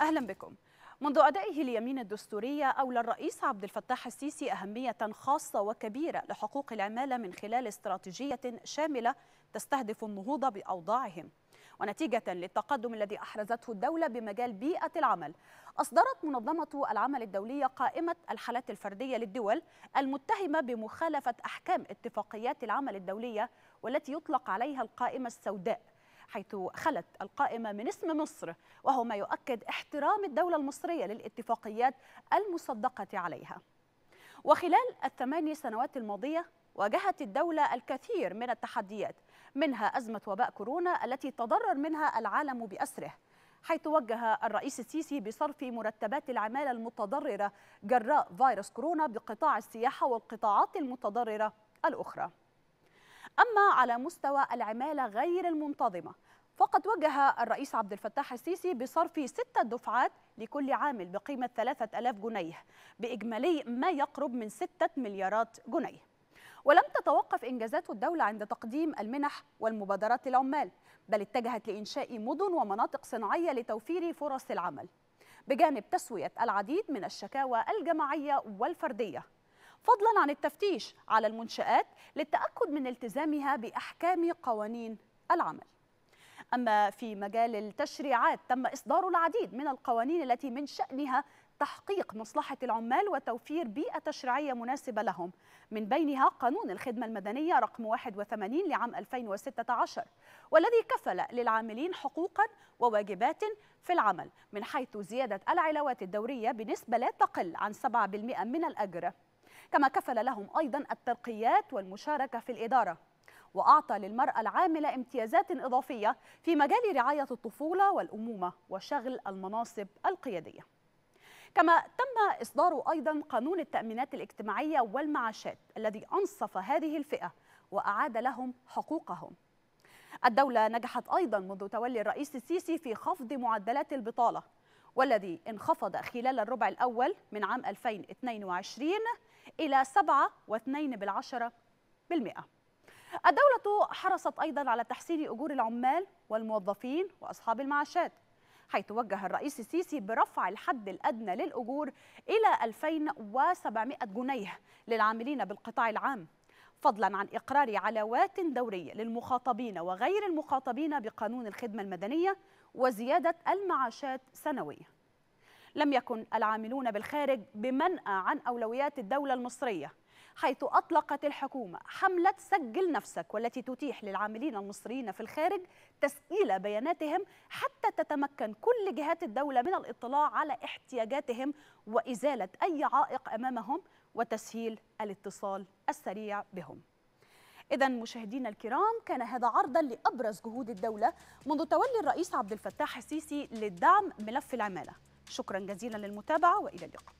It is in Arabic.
أهلا بكم منذ أدائه اليمين الدستورية أولى الرئيس عبد الفتاح السيسي أهمية خاصة وكبيرة لحقوق العمالة من خلال استراتيجية شاملة تستهدف النهوض بأوضاعهم ونتيجة للتقدم الذي أحرزته الدولة بمجال بيئة العمل أصدرت منظمة العمل الدولية قائمة الحالات الفردية للدول المتهمة بمخالفة أحكام اتفاقيات العمل الدولية والتي يطلق عليها القائمة السوداء حيث خلت القائمة من اسم مصر وهو ما يؤكد احترام الدولة المصرية للاتفاقيات المصدقة عليها وخلال الثماني سنوات الماضية واجهت الدولة الكثير من التحديات منها أزمة وباء كورونا التي تضرر منها العالم بأسره حيث وجه الرئيس السيسي بصرف مرتبات العمالة المتضررة جراء فيروس كورونا بقطاع السياحة والقطاعات المتضررة الأخرى أما على مستوى العمالة غير المنتظمة فقد وجه الرئيس عبد الفتاح السيسي بصرف ستة دفعات لكل عامل بقيمة 3000 جنيه بإجمالي ما يقرب من 6 مليارات جنيه ولم تتوقف إنجازات الدولة عند تقديم المنح والمبادرات للعمال بل اتجهت لإنشاء مدن ومناطق صناعية لتوفير فرص العمل بجانب تسوية العديد من الشكاوى الجماعية والفردية فضلا عن التفتيش على المنشآت للتأكد من التزامها بأحكام قوانين العمل أما في مجال التشريعات تم إصدار العديد من القوانين التي من شأنها تحقيق مصلحة العمال وتوفير بيئة تشريعية مناسبة لهم من بينها قانون الخدمة المدنية رقم 81 لعام 2016 والذي كفل للعاملين حقوقا وواجبات في العمل من حيث زيادة العلاوات الدورية بنسبة لا تقل عن 7% من الأجر كما كفل لهم أيضا الترقيات والمشاركة في الإدارة وأعطى للمرأة العاملة امتيازات إضافية في مجال رعاية الطفولة والأمومة وشغل المناصب القيادية كما تم إصدار أيضا قانون التأمينات الاجتماعية والمعاشات الذي أنصف هذه الفئة وأعاد لهم حقوقهم الدولة نجحت أيضا منذ تولي الرئيس السيسي في خفض معدلات البطالة والذي انخفض خلال الربع الأول من عام 2022 إلى 7.2 الدولة حرصت أيضا على تحسين أجور العمال والموظفين وأصحاب المعاشات حيث وجه الرئيس السيسي برفع الحد الأدنى للأجور إلى 2700 جنيه للعاملين بالقطاع العام فضلا عن إقرار علاوات دورية للمخاطبين وغير المخاطبين بقانون الخدمة المدنية وزيادة المعاشات سنوية لم يكن العاملون بالخارج بمنأى عن أولويات الدولة المصرية حيث أطلقت الحكومة حملة سجل نفسك والتي تتيح للعاملين المصريين في الخارج تسجيل بياناتهم حتى تتمكن كل جهات الدولة من الاطلاع على احتياجاتهم وإزالة أي عائق أمامهم وتسهيل الاتصال السريع بهم إذا مشاهدينا الكرام كان هذا عرضا لأبرز جهود الدولة منذ تولي الرئيس عبد الفتاح السيسي للدعم ملف العمالة شكرا جزيلا للمتابعة وإلى اللقاء